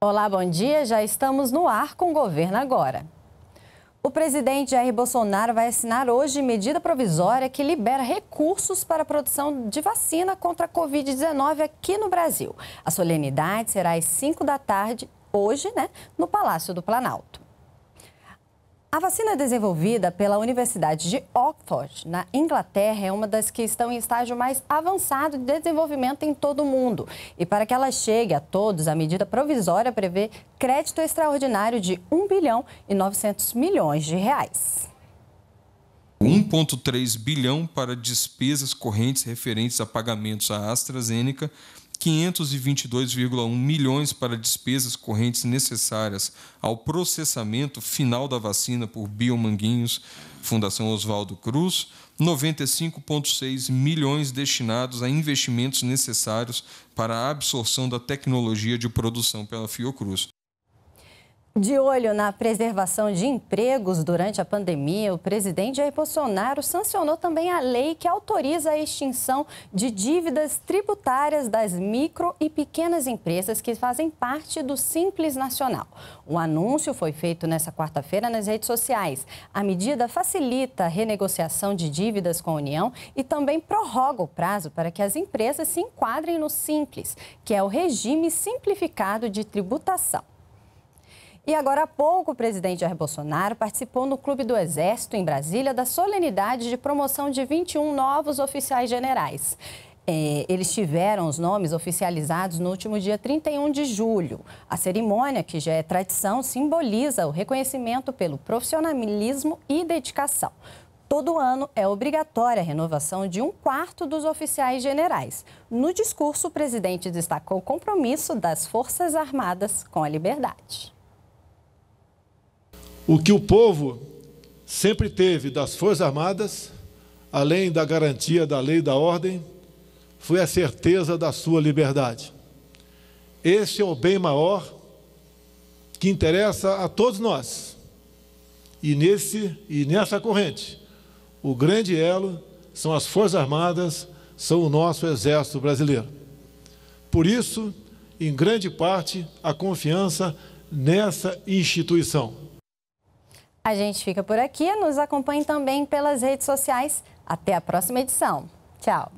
Olá, bom dia. Já estamos no ar com o governo agora. O presidente Jair Bolsonaro vai assinar hoje medida provisória que libera recursos para a produção de vacina contra a Covid-19 aqui no Brasil. A solenidade será às 5 da tarde, hoje, né, no Palácio do Planalto. A vacina é desenvolvida pela Universidade de Oxford, na Inglaterra, é uma das que estão em estágio mais avançado de desenvolvimento em todo o mundo. E para que ela chegue a todos, a medida provisória prevê crédito extraordinário de 1 bilhão e 900 milhões de reais. 1,3 bilhão para despesas correntes referentes a pagamentos à AstraZeneca 522,1 milhões para despesas correntes necessárias ao processamento final da vacina por Biomanguinhos, Fundação Oswaldo Cruz, 95,6 milhões destinados a investimentos necessários para a absorção da tecnologia de produção pela Fiocruz. De olho na preservação de empregos durante a pandemia, o presidente Jair Bolsonaro sancionou também a lei que autoriza a extinção de dívidas tributárias das micro e pequenas empresas que fazem parte do Simples Nacional. O anúncio foi feito nesta quarta-feira nas redes sociais. A medida facilita a renegociação de dívidas com a União e também prorroga o prazo para que as empresas se enquadrem no Simples, que é o regime simplificado de tributação. E agora há pouco, o presidente Jair Bolsonaro participou no Clube do Exército, em Brasília, da solenidade de promoção de 21 novos oficiais generais. É, eles tiveram os nomes oficializados no último dia 31 de julho. A cerimônia, que já é tradição, simboliza o reconhecimento pelo profissionalismo e dedicação. Todo ano é obrigatória a renovação de um quarto dos oficiais generais. No discurso, o presidente destacou o compromisso das Forças Armadas com a liberdade o que o povo sempre teve das Forças Armadas, além da garantia da lei e da ordem, foi a certeza da sua liberdade. Este é o bem maior que interessa a todos nós. E, nesse, e nessa corrente, o grande elo são as Forças Armadas, são o nosso Exército Brasileiro. Por isso, em grande parte, a confiança nessa instituição. A gente fica por aqui. Nos acompanhe também pelas redes sociais. Até a próxima edição. Tchau.